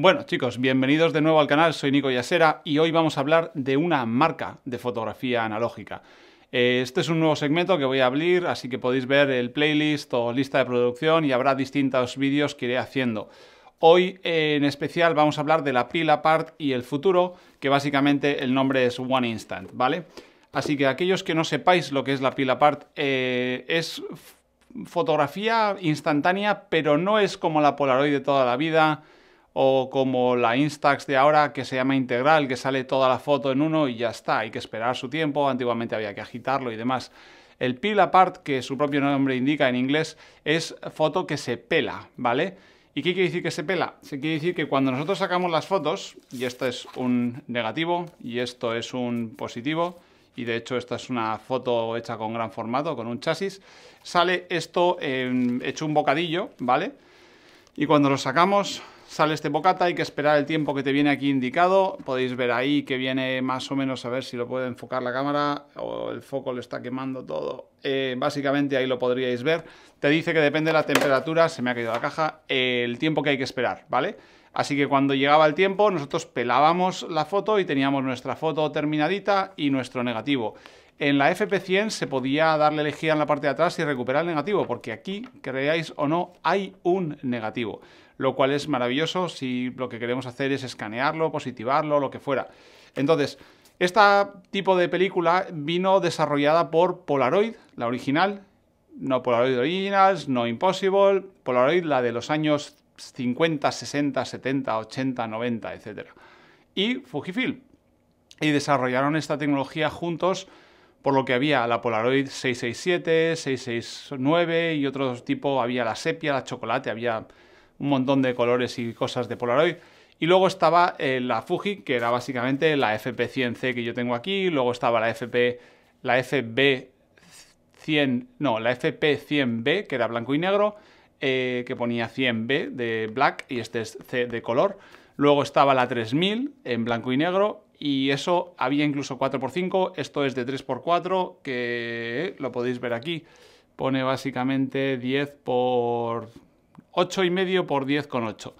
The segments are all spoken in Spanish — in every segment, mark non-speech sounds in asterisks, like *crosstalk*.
Bueno chicos, bienvenidos de nuevo al canal, soy Nico Yasera y hoy vamos a hablar de una marca de fotografía analógica. Eh, este es un nuevo segmento que voy a abrir, así que podéis ver el playlist o lista de producción y habrá distintos vídeos que iré haciendo. Hoy eh, en especial vamos a hablar de la Pila Part y el futuro, que básicamente el nombre es One Instant, ¿vale? Así que aquellos que no sepáis lo que es la Pila Part, eh, es fotografía instantánea, pero no es como la Polaroid de toda la vida, o como la Instax de ahora que se llama integral, que sale toda la foto en uno y ya está, hay que esperar su tiempo, antiguamente había que agitarlo y demás. El peel apart, que su propio nombre indica en inglés, es foto que se pela, ¿vale? ¿Y qué quiere decir que se pela? Se quiere decir que cuando nosotros sacamos las fotos, y esto es un negativo y esto es un positivo, y de hecho esta es una foto hecha con gran formato, con un chasis, sale esto hecho un bocadillo, ¿vale? Y cuando lo sacamos, sale este bocata, hay que esperar el tiempo que te viene aquí indicado. Podéis ver ahí que viene más o menos, a ver si lo puede enfocar la cámara o el foco lo está quemando todo. Eh, básicamente ahí lo podríais ver. Te dice que depende de la temperatura, se me ha caído la caja, el tiempo que hay que esperar, ¿vale? Así que cuando llegaba el tiempo nosotros pelábamos la foto y teníamos nuestra foto terminadita y nuestro negativo. En la FP100 se podía darle elegida en la parte de atrás y recuperar el negativo, porque aquí, creáis o no, hay un negativo lo cual es maravilloso si lo que queremos hacer es escanearlo, positivarlo, lo que fuera. Entonces, este tipo de película vino desarrollada por Polaroid, la original, no Polaroid Originals, no Impossible, Polaroid la de los años 50, 60, 70, 80, 90, etc. Y Fujifilm. Y desarrollaron esta tecnología juntos, por lo que había la Polaroid 667, 669 y otro tipo, había la sepia, la chocolate, había un montón de colores y cosas de Polaroid. Y luego estaba eh, la Fuji, que era básicamente la FP100C que yo tengo aquí. Luego estaba la FP, la FB100, no, la FP100B, que era blanco y negro, eh, que ponía 100B de black y este es C de color. Luego estaba la 3000 en blanco y negro y eso había incluso 4x5, esto es de 3x4, que lo podéis ver aquí. Pone básicamente 10 por 8,5 por 10,8.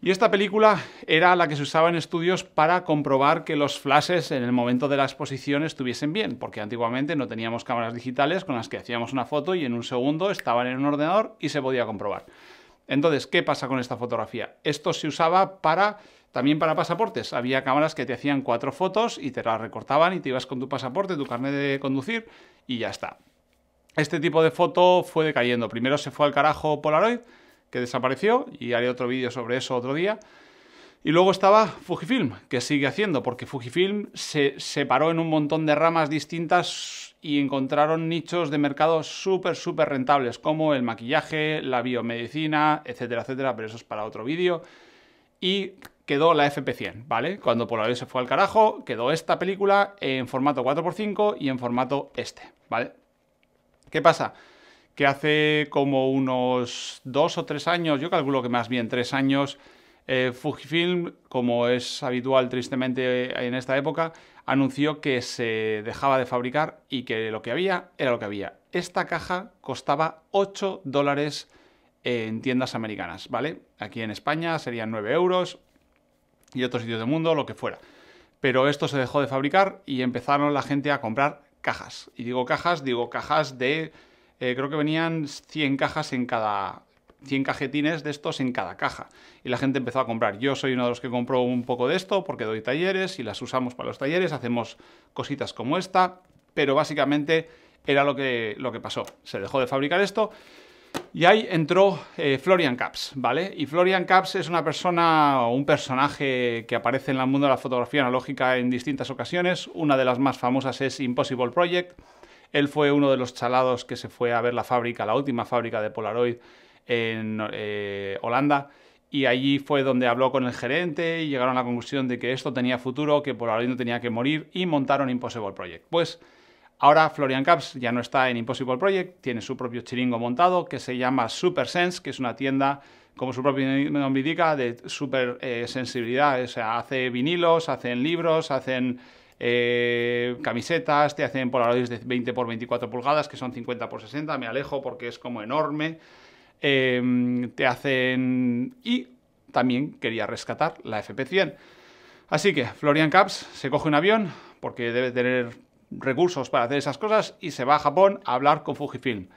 Y esta película era la que se usaba en estudios para comprobar que los flashes en el momento de la exposición estuviesen bien, porque antiguamente no teníamos cámaras digitales con las que hacíamos una foto y en un segundo estaban en un ordenador y se podía comprobar. Entonces, ¿qué pasa con esta fotografía? Esto se usaba para también para pasaportes. Había cámaras que te hacían cuatro fotos y te las recortaban y te ibas con tu pasaporte, tu carnet de conducir y ya está este tipo de foto fue decayendo. Primero se fue al carajo Polaroid, que desapareció, y haré otro vídeo sobre eso otro día. Y luego estaba Fujifilm, que sigue haciendo, porque Fujifilm se separó en un montón de ramas distintas y encontraron nichos de mercado súper, súper rentables, como el maquillaje, la biomedicina, etcétera, etcétera, pero eso es para otro vídeo. Y quedó la FP100, ¿vale? Cuando Polaroid se fue al carajo, quedó esta película en formato 4x5 y en formato este, ¿vale? ¿Qué pasa? Que hace como unos dos o tres años, yo calculo que más bien tres años, eh, Fujifilm, como es habitual tristemente en esta época, anunció que se dejaba de fabricar y que lo que había era lo que había. Esta caja costaba 8 dólares en tiendas americanas, ¿vale? Aquí en España serían 9 euros y otros sitios del mundo, lo que fuera. Pero esto se dejó de fabricar y empezaron la gente a comprar cajas. Y digo cajas, digo cajas de... Eh, creo que venían 100 cajas en cada... 100 cajetines de estos en cada caja. Y la gente empezó a comprar. Yo soy uno de los que compró un poco de esto porque doy talleres y las usamos para los talleres, hacemos cositas como esta, pero básicamente era lo que, lo que pasó. Se dejó de fabricar esto y ahí entró eh, Florian Caps, ¿vale? Y Florian Caps es una persona o un personaje que aparece en el mundo de la fotografía analógica en distintas ocasiones. Una de las más famosas es Impossible Project. Él fue uno de los chalados que se fue a ver la fábrica, la última fábrica de Polaroid en eh, Holanda. Y allí fue donde habló con el gerente y llegaron a la conclusión de que esto tenía futuro, que Polaroid no tenía que morir y montaron Impossible Project. Pues Ahora Florian Caps ya no está en Impossible Project, tiene su propio chiringo montado que se llama Super Sense, que es una tienda, como su propio nombre indica, de super eh, sensibilidad. O sea, hace vinilos, hacen libros, hacen eh, camisetas, te hacen polaroids de 20 x 24 pulgadas, que son 50 x 60, me alejo porque es como enorme. Em, te hacen... Y también quería rescatar la FP100. Así que Florian Caps se coge un avión, porque debe tener recursos para hacer esas cosas y se va a Japón a hablar con Fujifilm.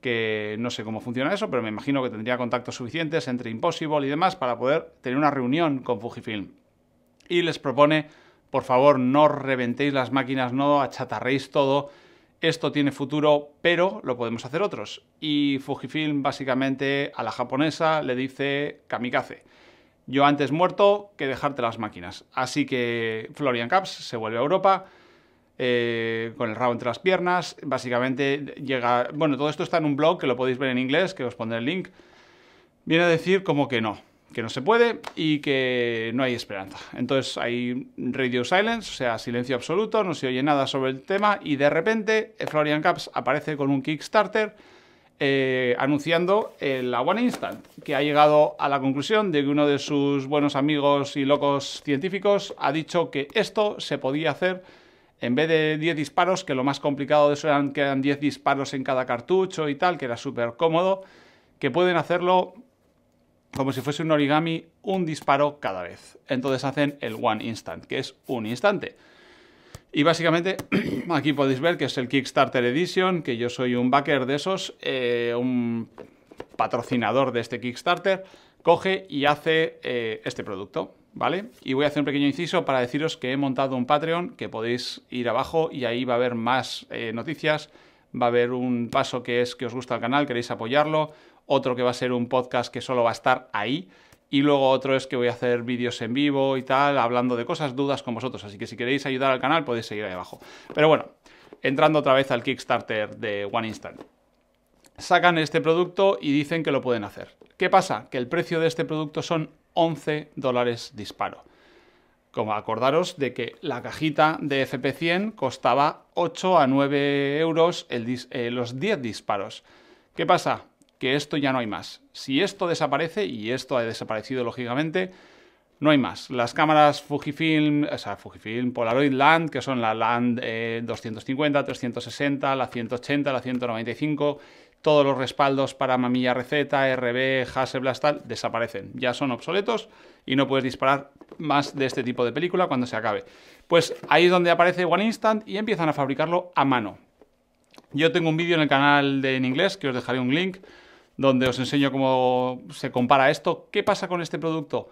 Que no sé cómo funciona eso, pero me imagino que tendría contactos suficientes entre Impossible y demás para poder tener una reunión con Fujifilm. Y les propone, por favor, no reventéis las máquinas, no achatarréis todo. Esto tiene futuro, pero lo podemos hacer otros. Y Fujifilm básicamente a la japonesa le dice kamikaze. Yo antes muerto que dejarte las máquinas. Así que Florian Caps se vuelve a Europa eh, con el rabo entre las piernas. Básicamente llega... Bueno, todo esto está en un blog que lo podéis ver en inglés, que os pondré el link. Viene a decir como que no, que no se puede y que no hay esperanza. Entonces hay radio silence, o sea, silencio absoluto, no se oye nada sobre el tema y de repente Florian Caps aparece con un Kickstarter eh, anunciando la One Instant, que ha llegado a la conclusión de que uno de sus buenos amigos y locos científicos ha dicho que esto se podía hacer en vez de 10 disparos, que lo más complicado de eso eran que eran 10 disparos en cada cartucho y tal, que era súper cómodo, que pueden hacerlo como si fuese un origami, un disparo cada vez. Entonces hacen el One Instant, que es un instante. Y básicamente *clears throat* aquí podéis ver que es el Kickstarter Edition, que yo soy un backer de esos, eh, un patrocinador de este Kickstarter, coge y hace eh, este producto. ¿vale? Y voy a hacer un pequeño inciso para deciros que he montado un Patreon, que podéis ir abajo y ahí va a haber más eh, noticias, va a haber un paso que es que os gusta el canal, queréis apoyarlo, otro que va a ser un podcast que solo va a estar ahí, y luego otro es que voy a hacer vídeos en vivo y tal, hablando de cosas, dudas con vosotros, así que si queréis ayudar al canal podéis seguir ahí abajo. Pero bueno, entrando otra vez al Kickstarter de One Instant sacan este producto y dicen que lo pueden hacer. ¿Qué pasa? Que el precio de este producto son 11 dólares disparo. Como acordaros de que la cajita de FP100 costaba 8 a 9 euros el eh, los 10 disparos. ¿Qué pasa? Que esto ya no hay más. Si esto desaparece, y esto ha desaparecido lógicamente, no hay más. Las cámaras Fujifilm, o sea, Fujifilm Polaroid Land, que son la Land 250, eh, 360, la 180, la 195 todos los respaldos para Mamilla Receta, RB, Hasselblad, tal, desaparecen. Ya son obsoletos y no puedes disparar más de este tipo de película cuando se acabe. Pues ahí es donde aparece One Instant y empiezan a fabricarlo a mano. Yo tengo un vídeo en el canal de, en inglés, que os dejaré un link, donde os enseño cómo se compara esto. ¿Qué pasa con este producto?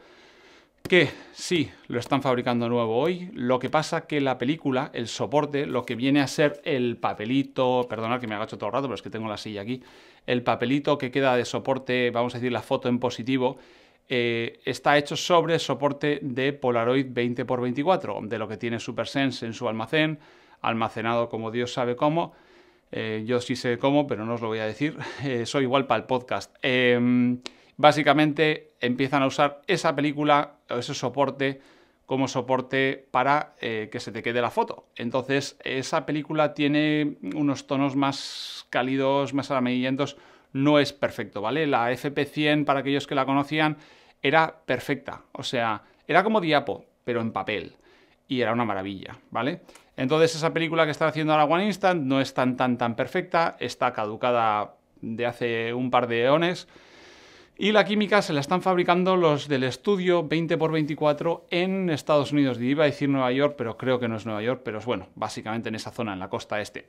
que sí, lo están fabricando nuevo hoy, lo que pasa que la película, el soporte, lo que viene a ser el papelito, perdonad que me agacho todo el rato, pero es que tengo la silla aquí, el papelito que queda de soporte, vamos a decir la foto en positivo, eh, está hecho sobre soporte de Polaroid 20x24, de lo que tiene SuperSense en su almacén, almacenado como Dios sabe cómo. Eh, yo sí sé cómo, pero no os lo voy a decir. *laughs* Eh, soy igual para el podcast. Em, básicamente empiezan a usar esa película o ese soporte como soporte para eh, que se te quede la foto. Entonces, esa película tiene unos tonos más cálidos, más amarillentos, no es perfecto, ¿vale? La FP100, para aquellos que la conocían, era perfecta, o sea, era como diapo, pero en papel, y era una maravilla, ¿vale? Entonces, esa película que está haciendo ahora One Instant no es tan, tan, tan perfecta, está caducada de hace un par de eones, y la química se la están fabricando los del estudio 20x24 en Estados Unidos. Y iba a decir Nueva York, pero creo que no es Nueva York, pero es bueno, básicamente en esa zona, en la costa este.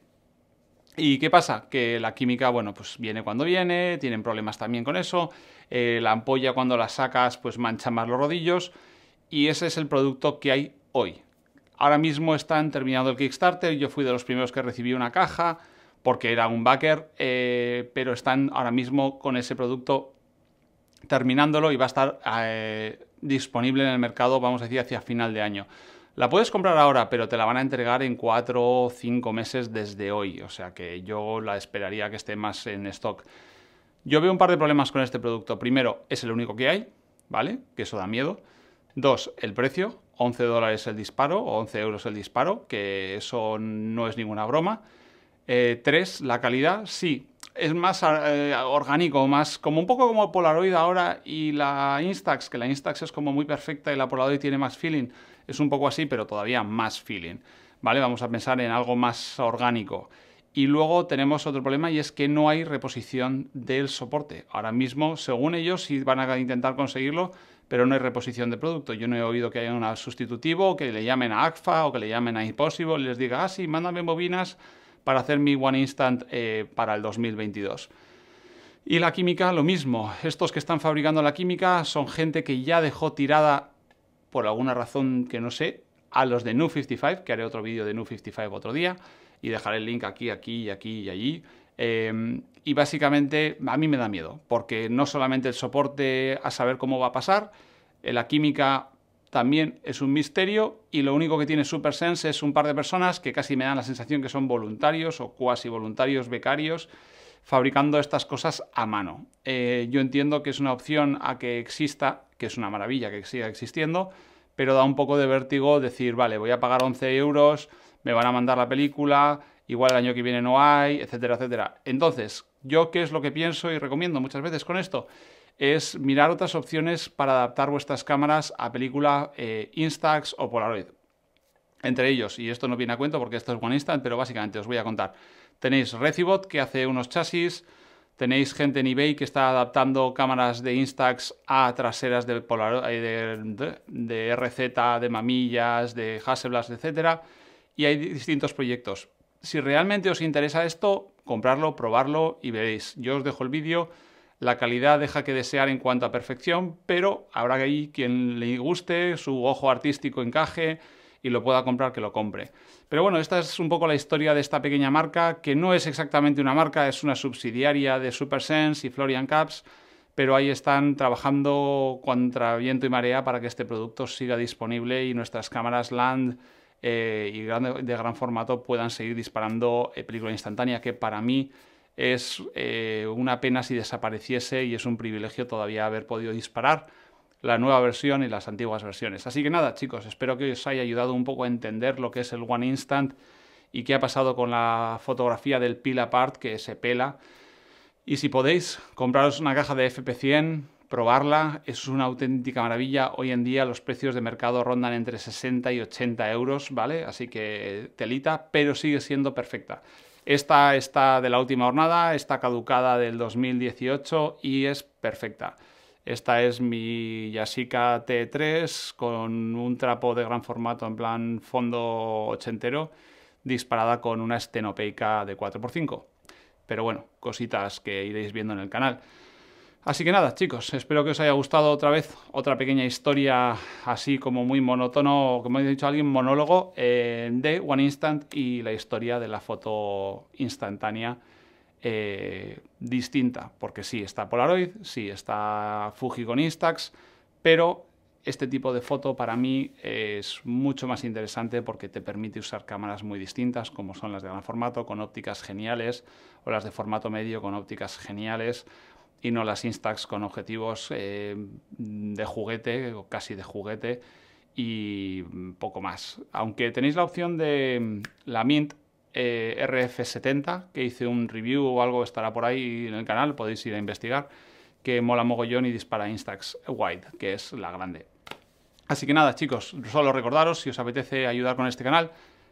¿Y qué pasa? Que la química, bueno, pues viene cuando viene, tienen problemas también con eso, eh, la ampolla cuando la sacas pues mancha más los rodillos y ese es el producto que hay hoy. Ahora mismo están terminando el Kickstarter, yo fui de los primeros que recibí una caja porque era un backer, eh, pero están ahora mismo con ese producto terminándolo y va a estar eh, disponible en el mercado, vamos a decir, hacia final de año. La puedes comprar ahora, pero te la van a entregar en 4 o 5 meses desde hoy, o sea que yo la esperaría que esté más en stock. Yo veo un par de problemas con este producto. Primero, es el único que hay, ¿vale? Que eso da miedo. Dos, el precio, 11 dólares el disparo o 11 euros el disparo, que eso no es ninguna broma. Eh, tres, la calidad, sí, es más eh, orgánico, más como un poco como Polaroid ahora y la Instax, que la Instax es como muy perfecta y la Polaroid tiene más feeling. Es un poco así, pero todavía más feeling. ¿Vale? Vamos a pensar en algo más orgánico. Y luego tenemos otro problema y es que no hay reposición del soporte. Ahora mismo, según ellos, si van a intentar conseguirlo, pero no hay reposición de producto. Yo no he oído que haya un sustitutivo, que le llamen a ACFA o que le llamen a Impossible y les diga, ah, sí, mándame bobinas para hacer mi One Instant eh, para el 2022. Y la química, lo mismo. Estos que están fabricando la química son gente que ya dejó tirada, por alguna razón que no sé, a los de Nu55, que haré otro vídeo de Nu55 otro día, y dejaré el link aquí, aquí, aquí y allí. Em, y básicamente a mí me da miedo, porque no solamente el soporte a saber cómo va a pasar, eh, la química también es un misterio y lo único que tiene SuperSense es un par de personas que casi me dan la sensación que son voluntarios o cuasi voluntarios becarios fabricando estas cosas a mano. Eh, yo entiendo que es una opción a que exista, que es una maravilla que siga existiendo, pero da un poco de vértigo decir, vale, voy a pagar 11 euros, me van a mandar la película, igual el año que viene no hay, etcétera, etcétera. Entonces, ¿yo qué es lo que pienso y recomiendo muchas veces con esto? es mirar otras opciones para adaptar vuestras cámaras a película eh, Instax o Polaroid. Entre ellos, y esto no viene a cuento porque esto es One Instant, pero básicamente os voy a contar. Tenéis Recibot que hace unos chasis, tenéis gente en eBay que está adaptando cámaras de Instax a traseras de, Polaroid, eh, de, de RZ, de mamillas, de Hasselblad, etc. Y hay distintos proyectos. Si realmente os interesa esto, comprarlo, probarlo y veréis. Yo os dejo el vídeo la calidad deja que desear en cuanto a perfección, pero habrá ahí quien le guste, su ojo artístico encaje y lo pueda comprar, que lo compre. Pero bueno, esta es un poco la historia de esta pequeña marca, que no es exactamente una marca, es una subsidiaria de Supersense y Florian Caps, pero ahí están trabajando contra viento y marea para que este producto siga disponible y nuestras cámaras LAND eh, y de gran formato puedan seguir disparando eh, película instantánea, que para mí es eh, una pena si desapareciese y es un privilegio todavía haber podido disparar la nueva versión y las antiguas versiones. Así que nada, chicos, espero que os haya ayudado un poco a entender lo que es el One Instant y qué ha pasado con la fotografía del peel apart que se pela. Y si podéis, compraros una caja de FP100, probarla, es una auténtica maravilla. Hoy en día los precios de mercado rondan entre 60 y 80 euros, ¿vale? Así que telita, pero sigue siendo perfecta. Esta está de la última jornada, está caducada del 2018 y es perfecta. Esta es mi Yashica T3 con un trapo de gran formato en plan fondo ochentero disparada con una estenopeica de 4x5. Pero bueno, cositas que iréis viendo en el canal. Así que nada, chicos, espero que os haya gustado otra vez otra pequeña historia así como muy monótono, como he dicho alguien, monólogo eh, de One Instant y la historia de la foto instantánea eh, distinta, porque sí está Polaroid, sí está Fuji con Instax, pero este tipo de foto para mí es mucho más interesante porque te permite usar cámaras muy distintas, como son las de gran formato, con ópticas geniales, o las de formato medio con ópticas geniales, y no las instax con objetivos eh, de juguete o casi de juguete y poco más. Aunque tenéis la opción de mm, la Mint eh, RF70, que hice un review o algo, estará por ahí en el canal, podéis ir a investigar, que mola mogollón y dispara Instax Wide, que es la grande. Así que nada, chicos, solo recordaros, si os apetece ayudar con este canal,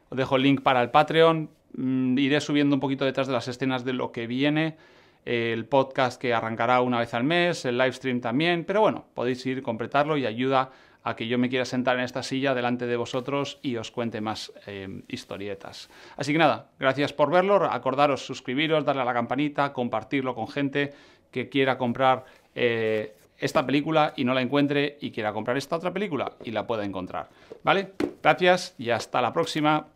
os dejo el link para el Patreon, mm, iré subiendo un poquito detrás de las escenas de lo que viene el podcast que arrancará una vez al mes, el live stream también, pero bueno, podéis ir, completarlo y ayuda a que yo me quiera sentar en esta silla delante de vosotros y os cuente más em, historietas. Así que nada, gracias por verlo, acordaros suscribiros, darle a la campanita, compartirlo con gente que quiera comprar eh, esta película y no la encuentre y quiera comprar esta otra película y la pueda encontrar. ¿Vale? Gracias y hasta la próxima.